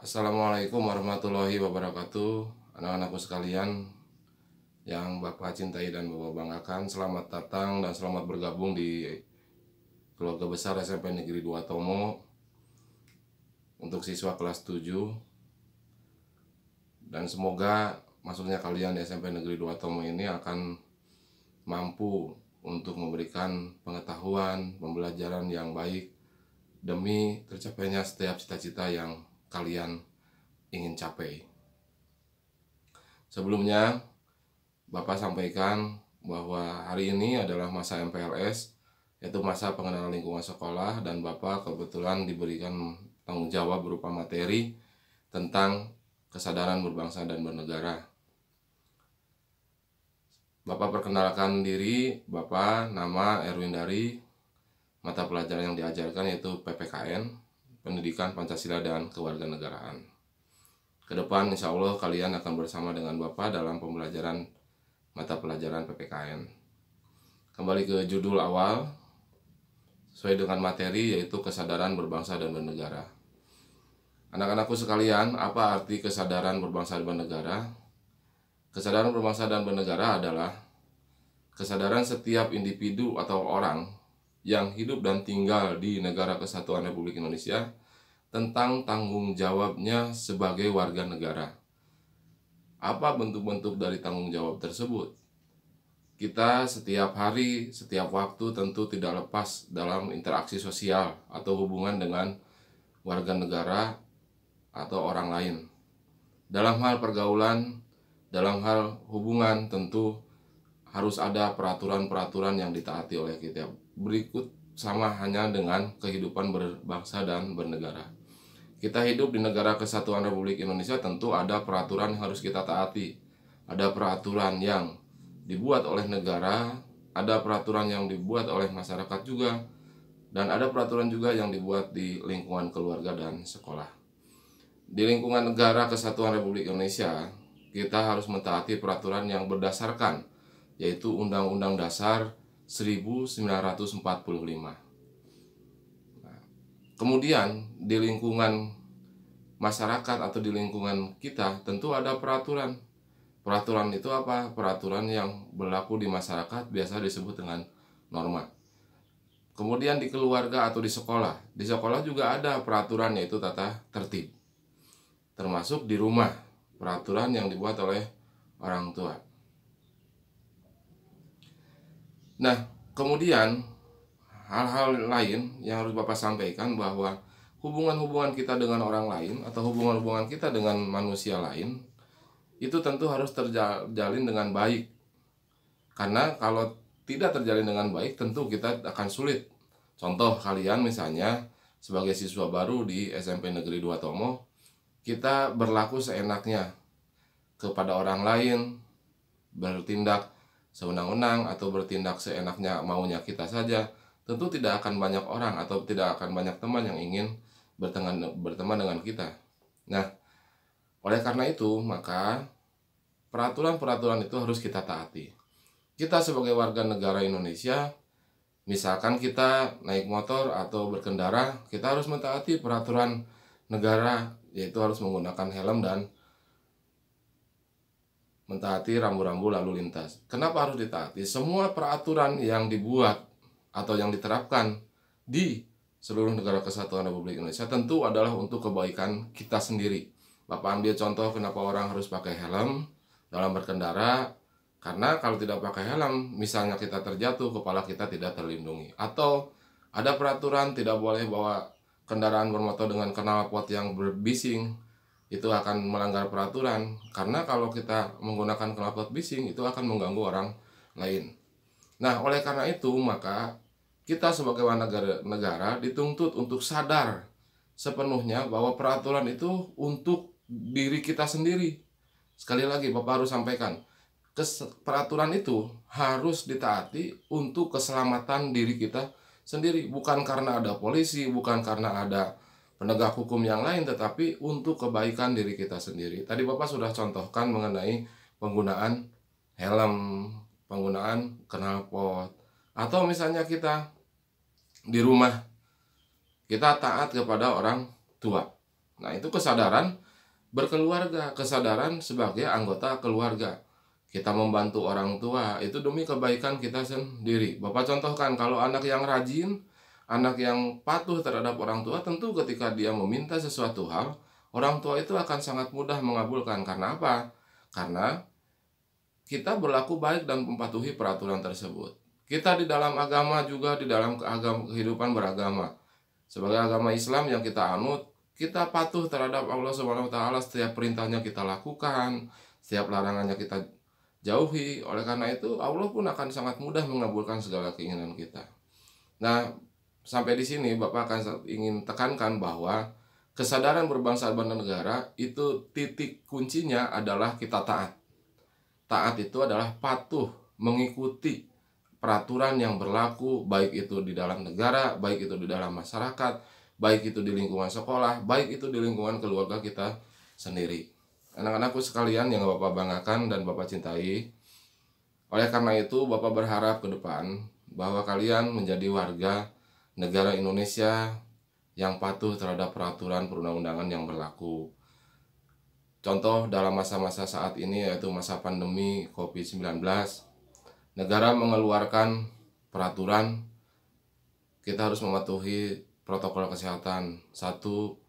Assalamualaikum warahmatullahi wabarakatuh Anak-anakku sekalian Yang Bapak cintai dan Bapak banggakan Selamat datang dan selamat bergabung di Keluarga Besar SMP Negeri 2 Tomo Untuk siswa kelas 7 Dan semoga maksudnya kalian di SMP Negeri 2 Tomo ini akan Mampu untuk memberikan pengetahuan, pembelajaran yang baik Demi tercapainya setiap cita-cita yang kalian ingin capai. Sebelumnya, Bapak sampaikan bahwa hari ini adalah masa MPLS, yaitu masa pengenalan lingkungan sekolah, dan Bapak kebetulan diberikan tanggung jawab berupa materi tentang kesadaran berbangsa dan bernegara. Bapak perkenalkan diri, Bapak nama Erwin Dari, mata pelajaran yang diajarkan yaitu PPKN, pendidikan Pancasila dan kewarganegaraan. Kedepan insya Allah kalian akan bersama dengan Bapak dalam pembelajaran mata pelajaran PPKN. Kembali ke judul awal, sesuai dengan materi yaitu kesadaran berbangsa dan bernegara. Anak-anakku sekalian, apa arti kesadaran berbangsa dan bernegara? Kesadaran berbangsa dan bernegara adalah kesadaran setiap individu atau orang yang hidup dan tinggal di negara kesatuan Republik Indonesia tentang tanggung jawabnya sebagai warga negara. Apa bentuk-bentuk dari tanggung jawab tersebut? Kita setiap hari, setiap waktu tentu tidak lepas dalam interaksi sosial atau hubungan dengan warga negara atau orang lain. Dalam hal pergaulan, dalam hal hubungan tentu harus ada peraturan-peraturan yang ditaati oleh kita berikut sama hanya dengan kehidupan berbangsa dan bernegara. Kita hidup di negara kesatuan Republik Indonesia tentu ada peraturan yang harus kita taati. Ada peraturan yang dibuat oleh negara, ada peraturan yang dibuat oleh masyarakat juga, dan ada peraturan juga yang dibuat di lingkungan keluarga dan sekolah. Di lingkungan negara kesatuan Republik Indonesia, kita harus mentaati peraturan yang berdasarkan yaitu Undang-Undang Dasar 1945. Nah, kemudian di lingkungan masyarakat atau di lingkungan kita tentu ada peraturan. Peraturan itu apa? Peraturan yang berlaku di masyarakat biasa disebut dengan norma. Kemudian di keluarga atau di sekolah. Di sekolah juga ada peraturan yaitu tata tertib. Termasuk di rumah, peraturan yang dibuat oleh orang tua. Nah, kemudian hal-hal lain yang harus Bapak sampaikan bahwa hubungan-hubungan kita dengan orang lain atau hubungan-hubungan kita dengan manusia lain itu tentu harus terjalin dengan baik. Karena kalau tidak terjalin dengan baik tentu kita akan sulit. Contoh kalian misalnya sebagai siswa baru di SMP Negeri 2 Tomo kita berlaku seenaknya kepada orang lain, bertindak sewenang-wenang atau bertindak seenaknya maunya kita saja, tentu tidak akan banyak orang atau tidak akan banyak teman yang ingin berteman, berteman dengan kita. Nah, oleh karena itu, maka peraturan-peraturan itu harus kita taati. Kita sebagai warga negara Indonesia, misalkan kita naik motor atau berkendara, kita harus mentaati peraturan negara yaitu harus menggunakan helm dan mentaati rambu-rambu lalu lintas. Kenapa harus ditaati? Semua peraturan yang dibuat atau yang diterapkan di seluruh negara kesatuan Republik Indonesia tentu adalah untuk kebaikan kita sendiri. Bapak ambil contoh kenapa orang harus pakai helm dalam berkendara karena kalau tidak pakai helm misalnya kita terjatuh kepala kita tidak terlindungi atau ada peraturan tidak boleh bawa kendaraan bermotor dengan kenal pot yang berbising itu akan melanggar peraturan karena kalau kita menggunakan kenalpot bising itu akan mengganggu orang lain. Nah, oleh karena itu maka kita sebagai warga negara, negara dituntut untuk sadar sepenuhnya bahwa peraturan itu untuk diri kita sendiri. Sekali lagi Bapak harus sampaikan, kes, peraturan itu harus ditaati untuk keselamatan diri kita sendiri, bukan karena ada polisi, bukan karena ada penegak hukum yang lain tetapi untuk kebaikan diri kita sendiri. Tadi Bapak sudah contohkan mengenai penggunaan helm, penggunaan knalpot atau misalnya kita di rumah kita taat kepada orang tua. Nah, itu kesadaran berkeluarga, kesadaran sebagai anggota keluarga. Kita membantu orang tua itu demi kebaikan kita sendiri. Bapak contohkan kalau anak yang rajin Anak yang patuh terhadap orang tua tentu ketika dia meminta sesuatu hal, orang tua itu akan sangat mudah mengabulkan. Karena apa? Karena kita berlaku baik dan mematuhi peraturan tersebut. Kita di dalam agama juga di dalam agama, kehidupan beragama. Sebagai agama Islam yang kita anut, kita patuh terhadap Allah Swt. wa taala setiap perintahnya kita lakukan, setiap larangannya kita jauhi. Oleh karena itu, Allah pun akan sangat mudah mengabulkan segala keinginan kita. Nah, Sampai di sini Bapak akan ingin tekankan bahwa kesadaran berbangsa dan negara itu titik kuncinya adalah kita taat. Taat itu adalah patuh mengikuti peraturan yang berlaku baik itu di dalam negara, baik itu di dalam masyarakat, baik itu di lingkungan sekolah, baik itu di lingkungan keluarga kita sendiri. Anak-anakku sekalian yang Bapak banggakan dan Bapak cintai, oleh karena itu Bapak berharap ke depan bahwa kalian menjadi warga negara Indonesia yang patuh terhadap peraturan perundang-undangan yang berlaku. Contoh dalam masa-masa saat ini yaitu masa pandemi COVID-19, negara mengeluarkan peraturan kita harus mematuhi protokol kesehatan. Satu,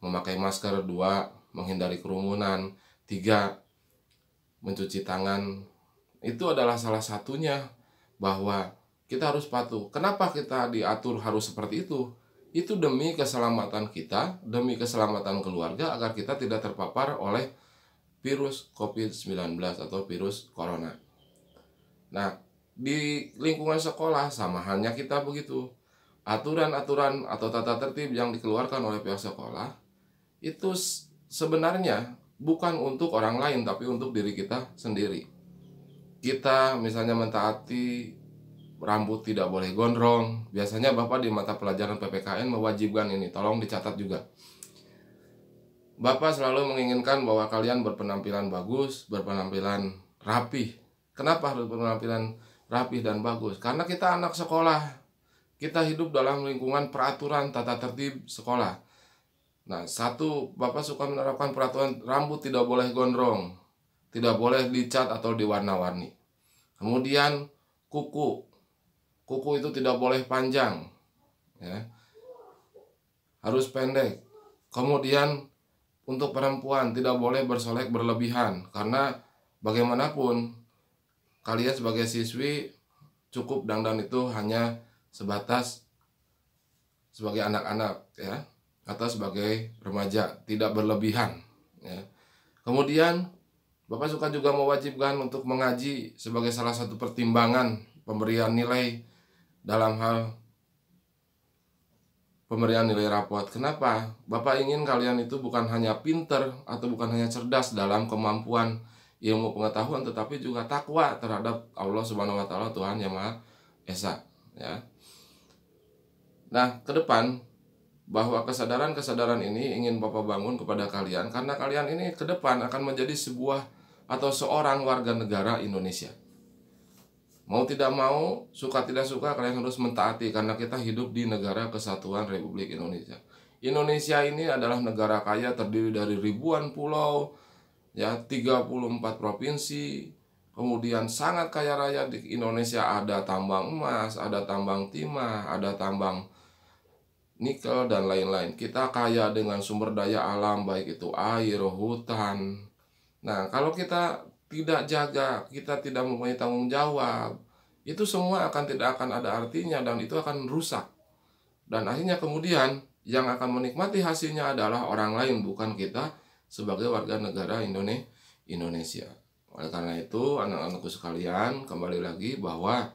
memakai masker. Dua, menghindari kerumunan. Tiga, mencuci tangan. Itu adalah salah satunya bahwa kita harus patuh. Kenapa kita diatur harus seperti itu? Itu demi keselamatan kita, demi keselamatan keluarga agar kita tidak terpapar oleh virus COVID-19 atau virus corona. Nah, di lingkungan sekolah sama halnya kita begitu. Aturan-aturan atau tata tertib yang dikeluarkan oleh pihak sekolah itu sebenarnya bukan untuk orang lain tapi untuk diri kita sendiri. Kita misalnya mentaati rambut tidak boleh gondrong. Biasanya Bapak di mata pelajaran PPKN mewajibkan ini, tolong dicatat juga. Bapak selalu menginginkan bahwa kalian berpenampilan bagus, berpenampilan rapi. Kenapa harus berpenampilan rapih dan bagus? Karena kita anak sekolah. Kita hidup dalam lingkungan peraturan tata tertib sekolah. Nah, satu, Bapak suka menerapkan peraturan rambut tidak boleh gondrong. Tidak boleh dicat atau diwarna-warni. Kemudian, kuku kuku itu tidak boleh panjang ya harus pendek kemudian untuk perempuan tidak boleh bersolek berlebihan karena bagaimanapun kalian sebagai siswi cukup dangdang itu hanya sebatas sebagai anak-anak ya atau sebagai remaja tidak berlebihan ya kemudian Bapak suka juga mewajibkan untuk mengaji sebagai salah satu pertimbangan pemberian nilai dalam hal pemberian nilai rapot. Kenapa? Bapak ingin kalian itu bukan hanya pinter atau bukan hanya cerdas dalam kemampuan ilmu pengetahuan tetapi juga takwa terhadap Allah Subhanahu wa taala Tuhan Yang Maha Esa, ya. Nah, ke depan bahwa kesadaran-kesadaran ini ingin Bapak bangun kepada kalian karena kalian ini ke depan akan menjadi sebuah atau seorang warga negara Indonesia. Mau tidak mau, suka tidak suka kalian harus mentaati karena kita hidup di negara kesatuan Republik Indonesia. Indonesia ini adalah negara kaya terdiri dari ribuan pulau, ya 34 provinsi, kemudian sangat kaya raya di Indonesia ada tambang emas, ada tambang timah, ada tambang nikel dan lain-lain. Kita kaya dengan sumber daya alam baik itu air, hutan. Nah, kalau kita tidak jaga, kita tidak mempunyai tanggung jawab, itu semua akan tidak akan ada artinya dan itu akan rusak. Dan akhirnya kemudian yang akan menikmati hasilnya adalah orang lain bukan kita sebagai warga negara Indonesia. Oleh karena itu, anak-anakku sekalian, kembali lagi bahwa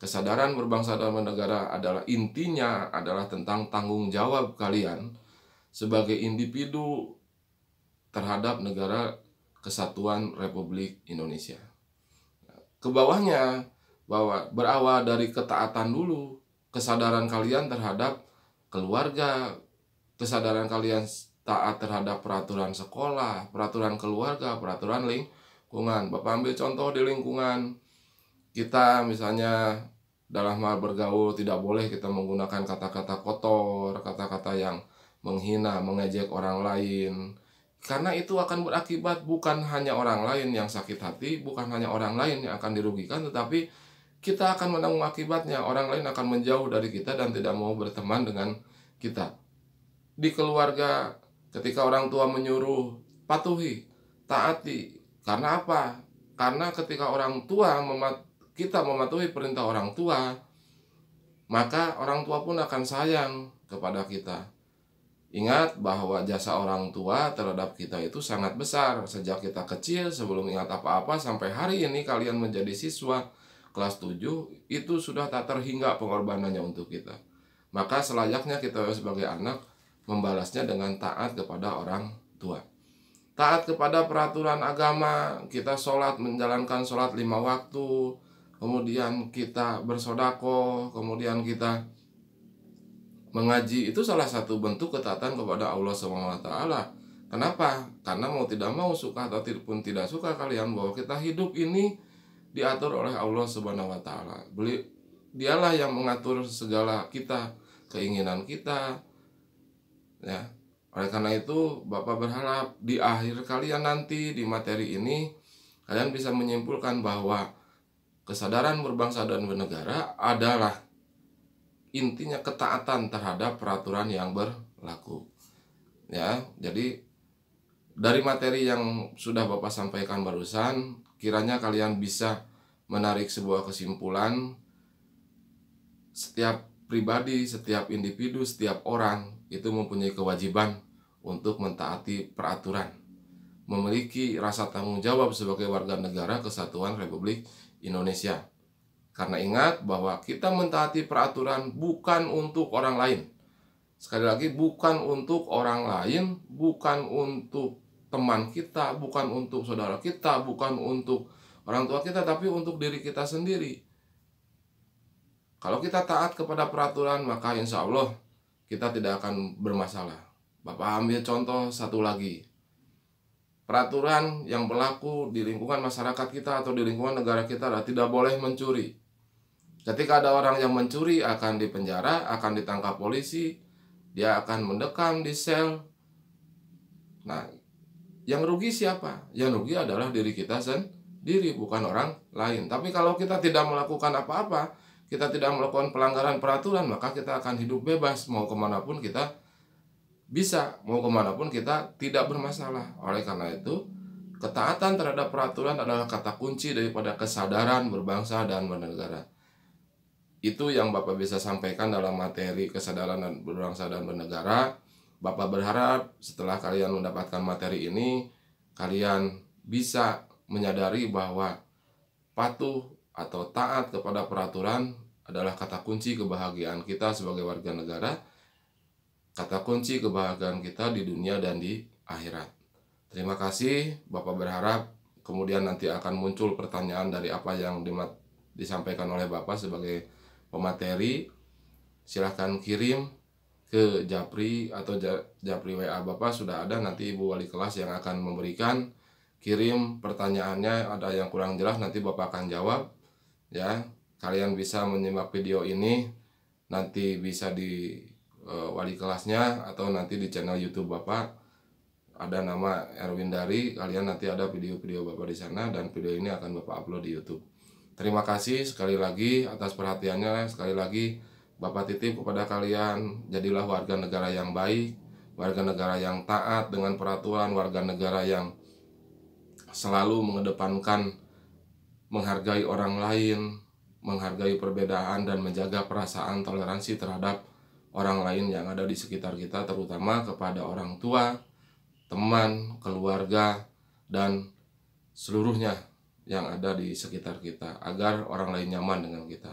kesadaran berbangsa dan bernegara adalah intinya adalah tentang tanggung jawab kalian sebagai individu terhadap negara Kesatuan Republik Indonesia. Ke bawahnya bahwa berawal dari ketaatan dulu, kesadaran kalian terhadap keluarga, kesadaran kalian taat terhadap peraturan sekolah, peraturan keluarga, peraturan lingkungan. Bapak ambil contoh di lingkungan kita misalnya dalam hal bergaul tidak boleh kita menggunakan kata-kata kotor, kata-kata yang menghina, mengejek orang lain, karena itu akan berakibat bukan hanya orang lain yang sakit hati, bukan hanya orang lain yang akan dirugikan, tetapi kita akan menanggung akibatnya. Orang lain akan menjauh dari kita dan tidak mau berteman dengan kita. Di keluarga, ketika orang tua menyuruh, patuhi, taati. Karena apa? Karena ketika orang tua memat kita mematuhi perintah orang tua, maka orang tua pun akan sayang kepada kita. Ingat bahwa jasa orang tua terhadap kita itu sangat besar. Sejak kita kecil, sebelum ingat apa-apa, sampai hari ini kalian menjadi siswa kelas 7, itu sudah tak terhingga pengorbanannya untuk kita. Maka selayaknya kita sebagai anak membalasnya dengan taat kepada orang tua. Taat kepada peraturan agama, kita sholat, menjalankan sholat lima waktu, kemudian kita bersodako, kemudian kita Mengaji itu salah satu bentuk ketatan kepada Allah SWT. Kenapa? Karena mau tidak mau suka atau pun tidak suka kalian bahwa kita hidup ini diatur oleh Allah swt. Dialah yang mengatur segala kita, keinginan kita. Ya. Oleh karena itu, Bapak berharap di akhir kalian nanti di materi ini kalian bisa menyimpulkan bahwa kesadaran berbangsa dan bernegara adalah intinya ketaatan terhadap peraturan yang berlaku ya jadi dari materi yang sudah Bapak sampaikan barusan kiranya kalian bisa menarik sebuah kesimpulan setiap pribadi, setiap individu, setiap orang itu mempunyai kewajiban untuk mentaati peraturan memiliki rasa tanggung jawab sebagai warga negara kesatuan Republik Indonesia karena ingat bahwa kita mentaati peraturan bukan untuk orang lain. Sekali lagi, bukan untuk orang lain, bukan untuk teman kita, bukan untuk saudara kita, bukan untuk orang tua kita, tapi untuk diri kita sendiri. Kalau kita taat kepada peraturan, maka insya Allah kita tidak akan bermasalah. Bapak ambil contoh satu lagi. Peraturan yang berlaku di lingkungan masyarakat kita atau di lingkungan negara kita adalah tidak boleh mencuri. Ketika ada orang yang mencuri akan dipenjara, akan ditangkap polisi, dia akan mendekam di sel. Nah, yang rugi siapa? Yang rugi adalah diri kita sendiri, bukan orang lain. Tapi kalau kita tidak melakukan apa-apa, kita tidak melakukan pelanggaran peraturan, maka kita akan hidup bebas mau kemanapun kita bisa, mau kemanapun kita tidak bermasalah. Oleh karena itu, ketaatan terhadap peraturan adalah kata kunci daripada kesadaran berbangsa dan bernegara. Itu yang Bapak bisa sampaikan dalam materi kesadaran dan berbangsa dan bernegara. Bapak berharap setelah kalian mendapatkan materi ini, kalian bisa menyadari bahwa patuh atau taat kepada peraturan adalah kata kunci kebahagiaan kita sebagai warga negara, kata kunci kebahagiaan kita di dunia dan di akhirat. Terima kasih, Bapak berharap kemudian nanti akan muncul pertanyaan dari apa yang disampaikan oleh Bapak sebagai pemateri silahkan kirim ke Japri atau Japri WA Bapak sudah ada nanti Ibu Wali Kelas yang akan memberikan kirim pertanyaannya ada yang kurang jelas nanti Bapak akan jawab ya kalian bisa menyimak video ini nanti bisa di e, wali kelasnya atau nanti di channel YouTube Bapak ada nama Erwin Dari kalian nanti ada video-video Bapak di sana dan video ini akan Bapak upload di YouTube Terima kasih sekali lagi atas perhatiannya. Sekali lagi Bapak titip kepada kalian, jadilah warga negara yang baik, warga negara yang taat dengan peraturan, warga negara yang selalu mengedepankan menghargai orang lain, menghargai perbedaan dan menjaga perasaan toleransi terhadap orang lain yang ada di sekitar kita, terutama kepada orang tua, teman, keluarga, dan seluruhnya yang ada di sekitar kita agar orang lain nyaman dengan kita.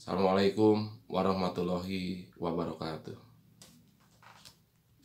Assalamualaikum warahmatullahi wabarakatuh.